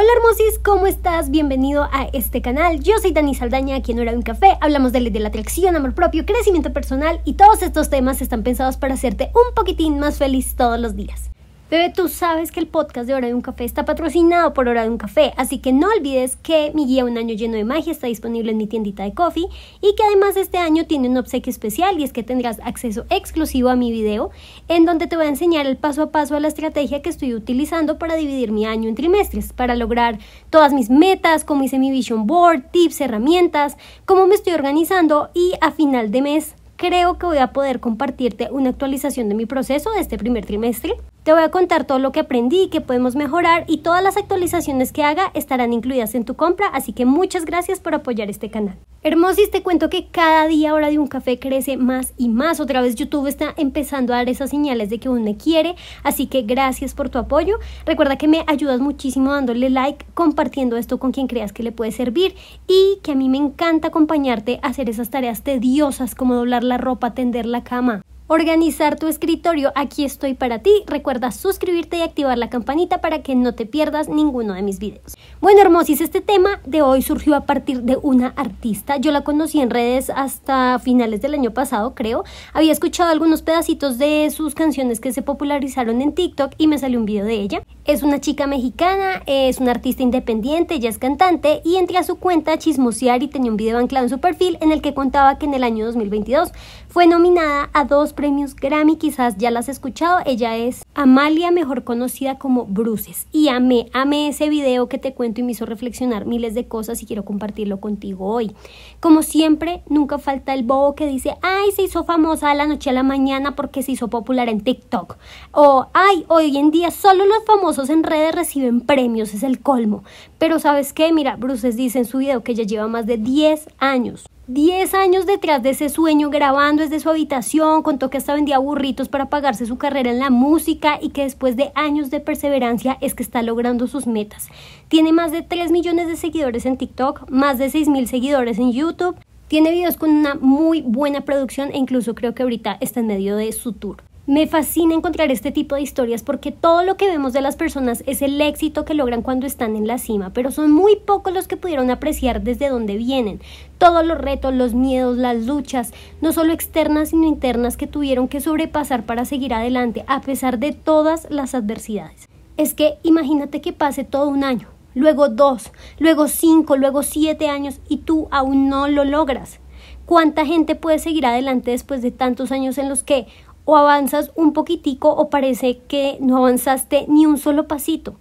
Hola hermosis, ¿cómo estás? Bienvenido a este canal. Yo soy Dani Saldaña, aquí en Hora de un café. Hablamos de la atracción, amor propio, crecimiento personal y todos estos temas están pensados para hacerte un poquitín más feliz todos los días. Bebe, tú sabes que el podcast de Hora de un Café está patrocinado por Hora de un Café, así que no olvides que mi guía Un Año Lleno de Magia está disponible en mi tiendita de coffee y que además este año tiene un obsequio especial y es que tendrás acceso exclusivo a mi video en donde te voy a enseñar el paso a paso a la estrategia que estoy utilizando para dividir mi año en trimestres, para lograr todas mis metas, cómo hice mi vision board, tips, herramientas, cómo me estoy organizando y a final de mes creo que voy a poder compartirte una actualización de mi proceso de este primer trimestre te voy a contar todo lo que aprendí, que podemos mejorar y todas las actualizaciones que haga estarán incluidas en tu compra, así que muchas gracias por apoyar este canal. Hermosis, te cuento que cada día Hora de un Café crece más y más. Otra vez YouTube está empezando a dar esas señales de que uno me quiere, así que gracias por tu apoyo. Recuerda que me ayudas muchísimo dándole like, compartiendo esto con quien creas que le puede servir y que a mí me encanta acompañarte a hacer esas tareas tediosas como doblar la ropa, tender la cama, organizar tu escritorio, aquí estoy para ti. Recuerda suscribirte y activar la campanita para que no te pierdas ninguno de mis videos. Bueno, hermosis, este tema de hoy surgió a partir de una artista. Yo la conocí en redes hasta finales del año pasado, creo. Había escuchado algunos pedacitos de sus canciones que se popularizaron en TikTok y me salió un video de ella. Es una chica mexicana, es una artista independiente, ya es cantante y entré a su cuenta a chismosear y tenía un video anclado en su perfil en el que contaba que en el año 2022 fue nominada a dos premios Grammy, quizás ya las has escuchado, ella es Amalia, mejor conocida como Bruces. Y amé, amé ese video que te cuento y me hizo reflexionar miles de cosas y quiero compartirlo contigo hoy. Como siempre, nunca falta el bobo que dice, ay, se hizo famosa de la noche a la mañana porque se hizo popular en TikTok. O, ay, hoy en día solo los famosos en redes reciben premios, es el colmo. Pero sabes qué, mira, Bruces dice en su video que ya lleva más de 10 años. 10 años detrás de ese sueño, grabando desde su habitación, contó que hasta vendía burritos para pagarse su carrera en la música y que después de años de perseverancia es que está logrando sus metas. Tiene más de 3 millones de seguidores en TikTok, más de 6 mil seguidores en YouTube, tiene videos con una muy buena producción e incluso creo que ahorita está en medio de su tour. Me fascina encontrar este tipo de historias porque todo lo que vemos de las personas es el éxito que logran cuando están en la cima, pero son muy pocos los que pudieron apreciar desde dónde vienen. Todos los retos, los miedos, las luchas, no solo externas sino internas que tuvieron que sobrepasar para seguir adelante a pesar de todas las adversidades. Es que imagínate que pase todo un año, luego dos, luego cinco, luego siete años y tú aún no lo logras. ¿Cuánta gente puede seguir adelante después de tantos años en los que o avanzas un poquitico o parece que no avanzaste ni un solo pasito.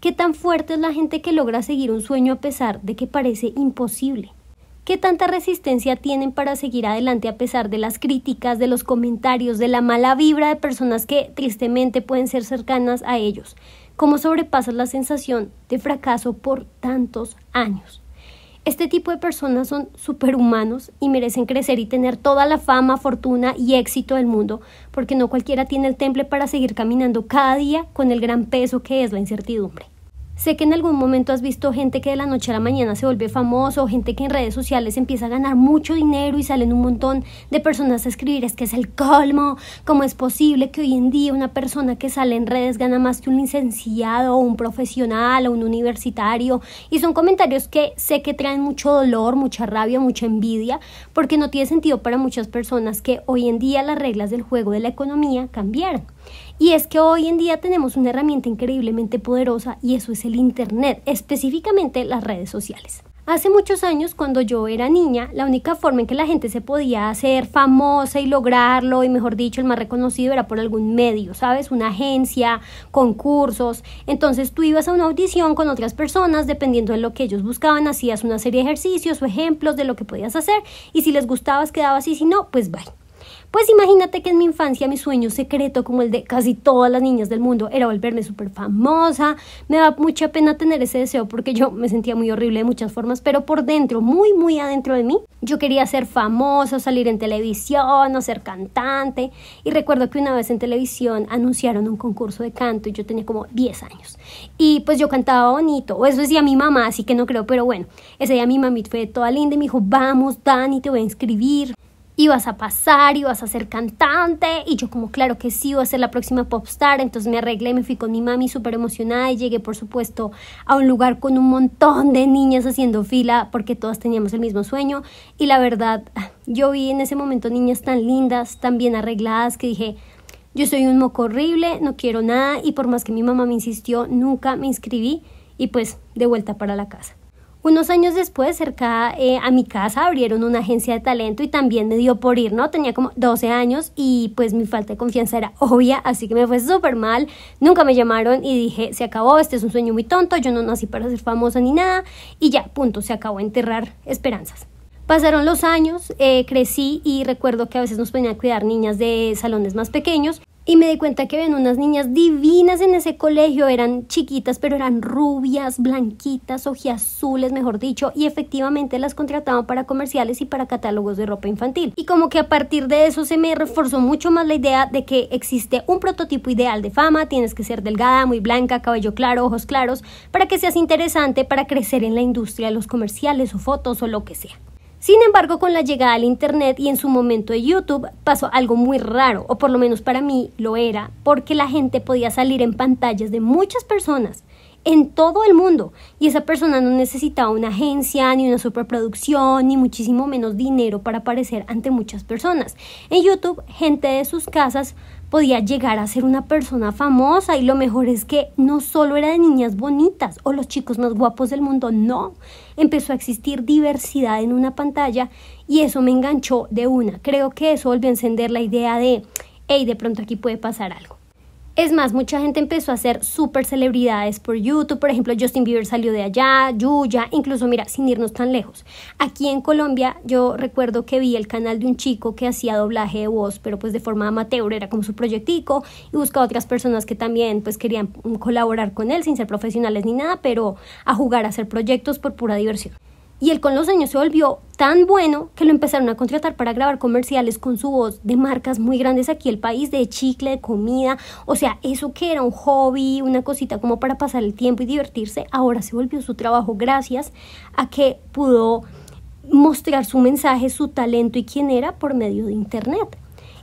¿Qué tan fuerte es la gente que logra seguir un sueño a pesar de que parece imposible? ¿Qué tanta resistencia tienen para seguir adelante a pesar de las críticas, de los comentarios, de la mala vibra de personas que tristemente pueden ser cercanas a ellos? ¿Cómo sobrepasas la sensación de fracaso por tantos años? Este tipo de personas son superhumanos y merecen crecer y tener toda la fama, fortuna y éxito del mundo, porque no cualquiera tiene el temple para seguir caminando cada día con el gran peso que es la incertidumbre. Sé que en algún momento has visto gente que de la noche a la mañana se vuelve famoso, gente que en redes sociales empieza a ganar mucho dinero y salen un montón de personas a escribir, es que es el colmo, cómo es posible que hoy en día una persona que sale en redes gana más que un licenciado o un profesional o un universitario. Y son comentarios que sé que traen mucho dolor, mucha rabia, mucha envidia, porque no tiene sentido para muchas personas que hoy en día las reglas del juego de la economía cambiaron. Y es que hoy en día tenemos una herramienta increíblemente poderosa y eso es el Internet, específicamente las redes sociales. Hace muchos años, cuando yo era niña, la única forma en que la gente se podía hacer famosa y lograrlo, y mejor dicho, el más reconocido era por algún medio, ¿sabes? Una agencia, concursos. Entonces tú ibas a una audición con otras personas, dependiendo de lo que ellos buscaban, hacías una serie de ejercicios o ejemplos de lo que podías hacer, y si les gustabas quedabas y si no, pues bye. Pues imagínate que en mi infancia mi sueño secreto, como el de casi todas las niñas del mundo, era volverme súper famosa. Me da mucha pena tener ese deseo porque yo me sentía muy horrible de muchas formas, pero por dentro, muy, muy adentro de mí, yo quería ser famosa, salir en televisión, o ser cantante. Y recuerdo que una vez en televisión anunciaron un concurso de canto y yo tenía como 10 años. Y pues yo cantaba bonito, o eso decía mi mamá, así que no creo, pero bueno, ese día mi mamá fue toda linda y me dijo, vamos, Dani, te voy a inscribir ibas a pasar ibas a ser cantante. Y yo como, claro que sí, voy a ser la próxima popstar. Entonces me arreglé, me fui con mi mami súper emocionada y llegué, por supuesto, a un lugar con un montón de niñas haciendo fila porque todas teníamos el mismo sueño. Y la verdad, yo vi en ese momento niñas tan lindas, tan bien arregladas, que dije, yo soy un moco horrible, no quiero nada. Y por más que mi mamá me insistió, nunca me inscribí y pues de vuelta para la casa. Unos años después, cerca eh, a mi casa, abrieron una agencia de talento y también me dio por ir, ¿no? Tenía como 12 años y pues mi falta de confianza era obvia, así que me fue súper mal. Nunca me llamaron y dije, se acabó, este es un sueño muy tonto, yo no nací para ser famosa ni nada. Y ya, punto, se acabó enterrar esperanzas. Pasaron los años, eh, crecí y recuerdo que a veces nos ponían a cuidar niñas de salones más pequeños y me di cuenta que ven unas niñas divinas en ese colegio, eran chiquitas, pero eran rubias, blanquitas, ojiazules, mejor dicho, y efectivamente las contrataban para comerciales y para catálogos de ropa infantil. Y como que a partir de eso se me reforzó mucho más la idea de que existe un prototipo ideal de fama, tienes que ser delgada, muy blanca, cabello claro, ojos claros, para que seas interesante para crecer en la industria de los comerciales o fotos o lo que sea. Sin embargo, con la llegada al Internet y en su momento de YouTube pasó algo muy raro, o por lo menos para mí lo era, porque la gente podía salir en pantallas de muchas personas en todo el mundo. Y esa persona no necesitaba una agencia, ni una superproducción, ni muchísimo menos dinero para aparecer ante muchas personas. En YouTube, gente de sus casas podía llegar a ser una persona famosa y lo mejor es que no solo era de niñas bonitas o los chicos más guapos del mundo, no, empezó a existir diversidad en una pantalla y eso me enganchó de una. Creo que eso volvió a encender la idea de, hey, de pronto aquí puede pasar algo. Es más, mucha gente empezó a hacer super celebridades por YouTube. Por ejemplo, Justin Bieber salió de allá, Yuya, incluso, mira, sin irnos tan lejos. Aquí en Colombia, yo recuerdo que vi el canal de un chico que hacía doblaje de voz, pero pues de forma amateur, era como su proyectico, y buscaba otras personas que también pues querían mm, colaborar con él sin ser profesionales ni nada, pero a jugar a hacer proyectos por pura diversión y él con los años se volvió tan bueno que lo empezaron a contratar para grabar comerciales con su voz de marcas muy grandes aquí el país, de chicle, de comida, o sea, eso que era un hobby, una cosita como para pasar el tiempo y divertirse, ahora se volvió su trabajo gracias a que pudo mostrar su mensaje, su talento y quién era por medio de Internet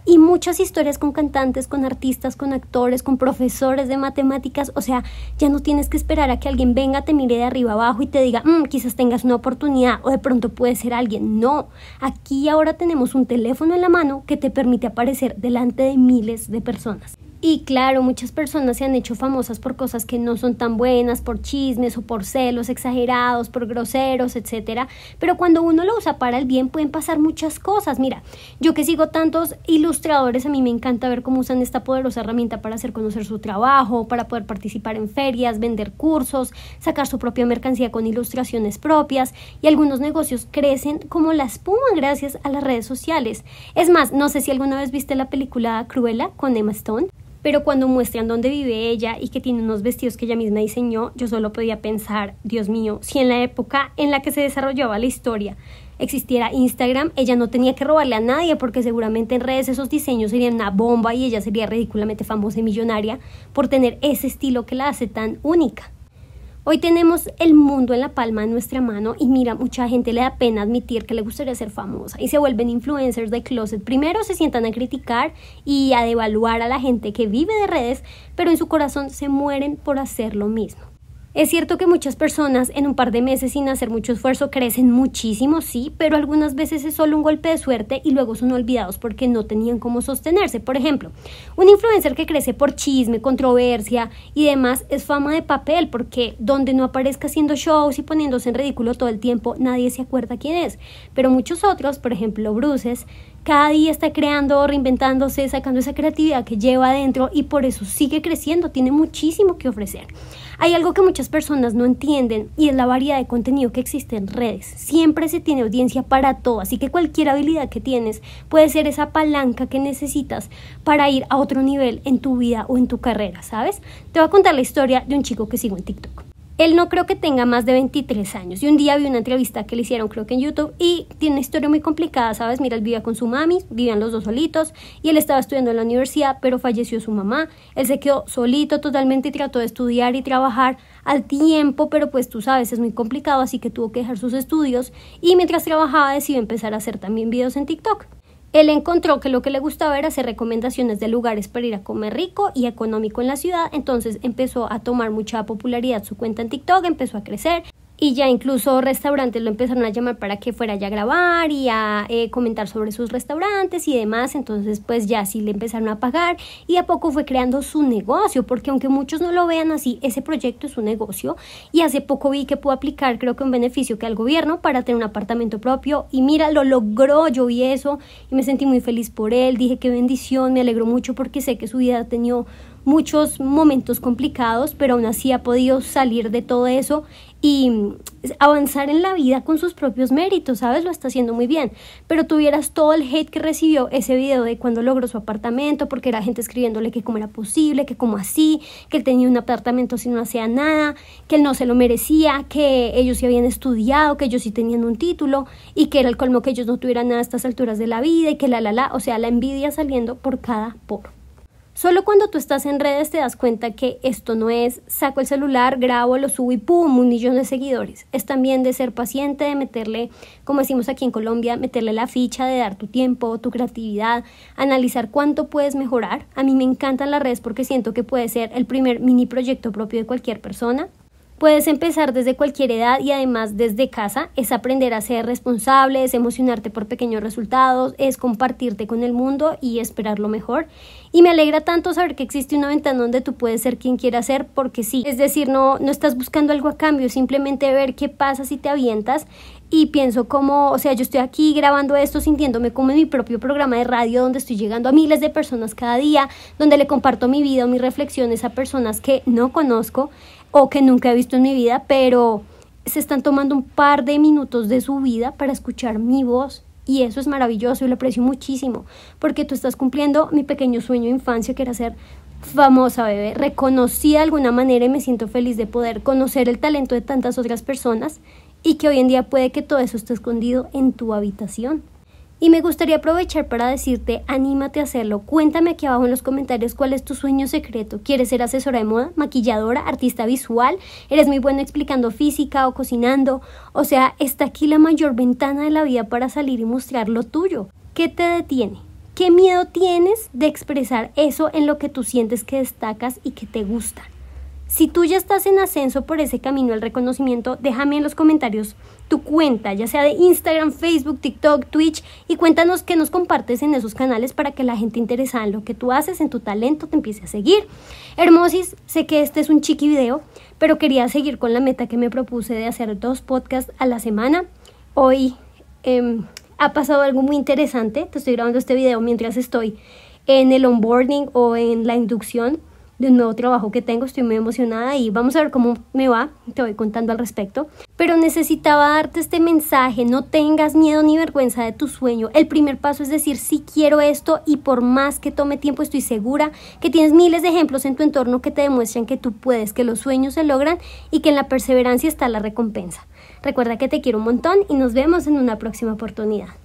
y muchas historias con cantantes, con artistas, con actores, con profesores de matemáticas, o sea, ya no tienes que esperar a que alguien venga, te mire de arriba abajo y te diga, mm, quizás tengas una oportunidad o de pronto puede ser alguien. No, aquí ahora tenemos un teléfono en la mano que te permite aparecer delante de miles de personas. Y claro, muchas personas se han hecho famosas por cosas que no son tan buenas, por chismes o por celos exagerados, por groseros, etcétera. Pero cuando uno lo usa para el bien pueden pasar muchas cosas. Mira, yo que sigo tantos ilustradores, a mí me encanta ver cómo usan esta poderosa herramienta para hacer conocer su trabajo, para poder participar en ferias, vender cursos, sacar su propia mercancía con ilustraciones propias y algunos negocios crecen como la espuma gracias a las redes sociales. Es más, no sé si alguna vez viste la película Cruella con Emma Stone pero cuando muestran dónde vive ella y que tiene unos vestidos que ella misma diseñó, yo solo podía pensar, Dios mío, si en la época en la que se desarrollaba la historia existiera Instagram, ella no tenía que robarle a nadie porque seguramente en redes esos diseños serían una bomba y ella sería ridículamente famosa y millonaria por tener ese estilo que la hace tan única. Hoy tenemos el mundo en la palma de nuestra mano y mira, mucha gente le da pena admitir que le gustaría ser famosa y se vuelven influencers de closet. Primero se sientan a criticar y a devaluar a la gente que vive de redes, pero en su corazón se mueren por hacer lo mismo. Es cierto que muchas personas en un par de meses sin hacer mucho esfuerzo crecen muchísimo, sí, pero algunas veces es solo un golpe de suerte y luego son olvidados porque no tenían cómo sostenerse. Por ejemplo, un influencer que crece por chisme, controversia y demás es fama de papel porque donde no aparezca haciendo shows y poniéndose en ridículo todo el tiempo, nadie se acuerda quién es. Pero muchos otros, por ejemplo, Bruces, cada día está creando, reinventándose, sacando esa creatividad que lleva adentro y por eso sigue creciendo, tiene muchísimo que ofrecer. Hay algo que muchas personas no entienden y es la variedad de contenido que existe en redes. Siempre se tiene audiencia para todo, así que cualquier habilidad que tienes puede ser esa palanca que necesitas para ir a otro nivel en tu vida o en tu carrera, ¿sabes? Te voy a contar la historia de un chico que sigo en TikTok. Él no creo que tenga más de 23 años. Y un día vi una entrevista que le hicieron, creo que en YouTube, y tiene una historia muy complicada, ¿sabes? Mira, él vivía con su mami, vivían los dos solitos, y él estaba estudiando en la universidad, pero falleció su mamá. Él se quedó solito totalmente y trató de estudiar y trabajar al tiempo, pero pues tú sabes, es muy complicado, así que tuvo que dejar sus estudios. Y mientras trabajaba decidió empezar a hacer también videos en TikTok. Él encontró que lo que le gustaba era hacer recomendaciones de lugares para ir a comer rico y económico en la ciudad, entonces empezó a tomar mucha popularidad su cuenta en TikTok, empezó a crecer, y ya incluso restaurantes lo empezaron a llamar para que fuera ya a grabar y a eh, comentar sobre sus restaurantes y demás, entonces pues ya sí le empezaron a pagar y a poco fue creando su negocio, porque aunque muchos no lo vean así, ese proyecto es un negocio y hace poco vi que pudo aplicar creo que un beneficio que al gobierno para tener un apartamento propio y mira, lo logró, yo vi eso y me sentí muy feliz por él, dije qué bendición, me alegro mucho porque sé que su vida ha tenido muchos momentos complicados, pero aún así ha podido salir de todo eso y mm, avanzar en la vida con sus propios méritos, ¿sabes? Lo está haciendo muy bien. Pero tuvieras todo el hate que recibió ese video de cuando logró su apartamento, porque era gente escribiéndole que cómo era posible, que cómo así, que él tenía un apartamento si no hacía nada, que él no se lo merecía, que ellos sí habían estudiado, que ellos sí tenían un título y que era el colmo que ellos no tuvieran nada a estas alturas de la vida y que la la la, o sea, la envidia saliendo por cada poro. Solo cuando tú estás en redes te das cuenta que esto no es saco el celular, grabo, lo subo y ¡pum! un millón de seguidores. Es también de ser paciente, de meterle, como decimos aquí en Colombia, meterle la ficha, de dar tu tiempo, tu creatividad, analizar cuánto puedes mejorar. A mí me encantan las redes porque siento que puede ser el primer mini proyecto propio de cualquier persona. Puedes empezar desde cualquier edad y además desde casa. Es aprender a ser responsable, es emocionarte por pequeños resultados, es compartirte con el mundo y esperar lo mejor. Y me alegra tanto saber que existe una ventana donde tú puedes ser quien quieras ser porque sí. Es decir, no, no estás buscando algo a cambio, simplemente ver qué pasa si te avientas y pienso como, o sea, yo estoy aquí grabando esto sintiéndome como en mi propio programa de radio donde estoy llegando a miles de personas cada día, donde le comparto mi vida, mis reflexiones a personas que no conozco o que nunca he visto en mi vida, pero se están tomando un par de minutos de su vida para escuchar mi voz y eso es maravilloso y lo aprecio muchísimo porque tú estás cumpliendo mi pequeño sueño de infancia que era ser famosa bebé, reconocí de alguna manera y me siento feliz de poder conocer el talento de tantas otras personas y que hoy en día puede que todo eso esté escondido en tu habitación. Y me gustaría aprovechar para decirte, anímate a hacerlo. Cuéntame aquí abajo en los comentarios cuál es tu sueño secreto. ¿Quieres ser asesora de moda, maquilladora, artista visual? ¿Eres muy bueno explicando física o cocinando? O sea, está aquí la mayor ventana de la vida para salir y mostrar lo tuyo. ¿Qué te detiene? ¿Qué miedo tienes de expresar eso en lo que tú sientes que destacas y que te gusta? Si tú ya estás en ascenso por ese camino al reconocimiento, déjame en los comentarios tu cuenta, ya sea de Instagram, Facebook, TikTok, Twitch, y cuéntanos qué nos compartes en esos canales para que la gente interesada en lo que tú haces, en tu talento, te empiece a seguir. Hermosis, sé que este es un chiqui video, pero quería seguir con la meta que me propuse de hacer dos podcasts a la semana. Hoy em, ha pasado algo muy interesante, te estoy grabando este video mientras estoy en el onboarding o en la inducción de un nuevo trabajo que tengo, estoy muy emocionada y vamos a ver cómo me va, te voy contando al respecto. Pero necesitaba darte este mensaje, no tengas miedo ni vergüenza de tu sueño. El primer paso es decir, si sí, quiero esto y por más que tome tiempo, estoy segura que tienes miles de ejemplos en tu entorno que te demuestran que tú puedes, que los sueños se logran y que en la perseverancia está la recompensa. Recuerda que te quiero un montón y nos vemos en una próxima oportunidad.